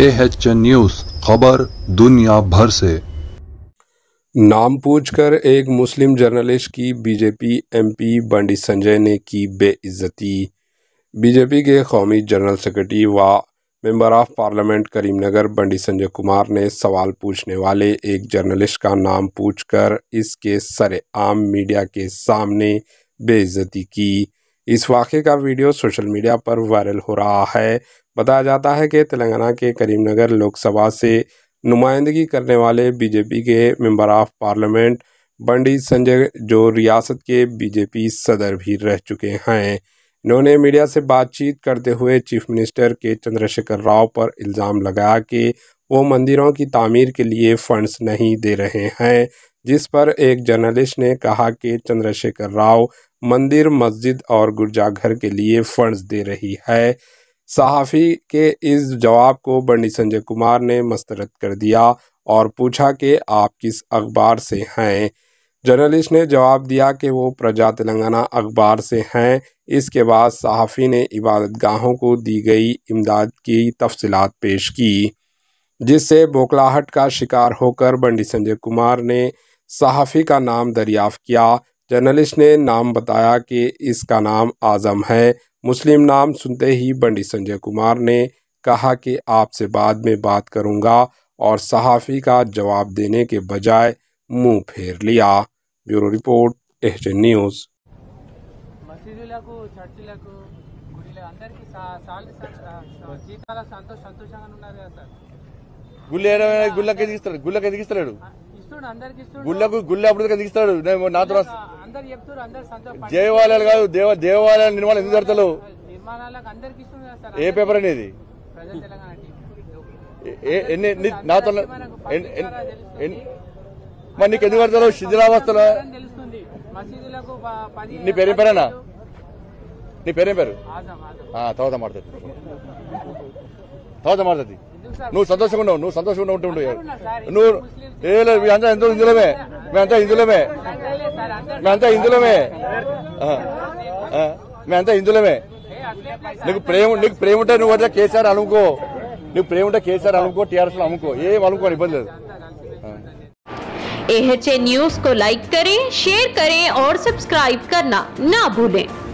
A H news खबर दुनिया भर से नाम पूछकर एक मुस्लिम जर्नलिस्ट की बीजेपी एमपी बंडी संजय ने की बेइज्जती बीजेपी के कौमी जनरल सेक्रेटरी व member of parliament Karimnagar Bandi Sanjay Kumar ने सवाल पूछने वाले एक जर्नलिस्ट का नाम पूछकर इसके सरेआम मीडिया के सामने बेइज्जती की इस वाक़े का वीडियो सोशल मीडिया पर वायरल हो रहा है बताया जाता है कि तेलंगाना के करीमनगर लोकसभा से नुमाइंदगी करने वाले बीजेपी के member of parliament Bandi Sanjay जो रियासत के बीजेपी सदर भी रह चुके हैं इन्होंने मीडिया से बातचीत करते हुए चीफ मिनिस्टर के चंद्रशेखर राव पर इल्ज़ाम लगाया कि वो मंदिरों की तामीर के लिए फंड्स नहीं दे रहे हैं जिस पर एक जर्नलिस्ट ने कहा कि चंद्रशेखर राव मंदिर मस्जिद और गुर्जाघर के लिए फंड्स दे रही है सहाफ़ी के इस जवाब को बंडी संजय कुमार ने मस्तरद कर दिया और पूछा कि आप किस अखबार से हैं जर्नलिस्ट ने जवाब दिया कि वो प्रजा तेलंगाना अखबार से हैं इसके बाद सहाफ़ी ने इबादत गाहों को दी गई इमदाद की तफसलत पेश की जिससे बोकलाहट का शिकार होकर बंडी संजय कुमार ने सहाफ़ी का नाम दरियाफ़ किया जर्नलिस्ट ने नाम बताया कि इसका नाम आज़म है मुस्लिम नाम सुनते ही बंडी संजय कुमार ने कहा कि आपसे बाद में बात करूंगा और सहाफ़ी का जवाब देने के बजाय मुंह फेर लिया ब्यूरो रिपोर्ट एच न्यूज़ మసీదులకు చర్చిలకు గుడిలకు గుళ్ళకు గుళ్ళ అప్పుడు దిగిస్తాడు నాతో దేవాలయాలు కాదు దేవ దేవాలయాల నిర్మాణం ఎందుకు జరుగుతలేవు ఏ పేపర్ అనేది ఎన్ని నాతో మరి నీకు ఎందుకు కడతావు శిథిలావస్థలో నీ పేరు పేరేనా నీ పేరేం పేరు తర్వాత మాట్లాడుతుంది తర్వాత మాట్లాడుతుంది నువ్వు సంతోషంగా ఉండవు నువ్వు సంతోషంగా ఉంటుండు నువ్వు ఏ లేదు మీ అంతా ఎంతో ఇందులమే మీ అంతా ఇందులమే మీ అంతా ఇందులమే మీ అంతా ఇందులమే నీకు ప్రేమ నీకు ప్రేమ ఉంటే నువ్వు అట్లా కేసీఆర్ అనుకో నీకు ప్రేమ ఉంటే కేసీఆర్ అనుకో టీఆర్ఎస్ అమ్ముకో ఏం అనుకో ఇబ్బంది లేదు एच न्यूज को लाइक करें शेयर करें और सब्सक्राइब करना ना भूलें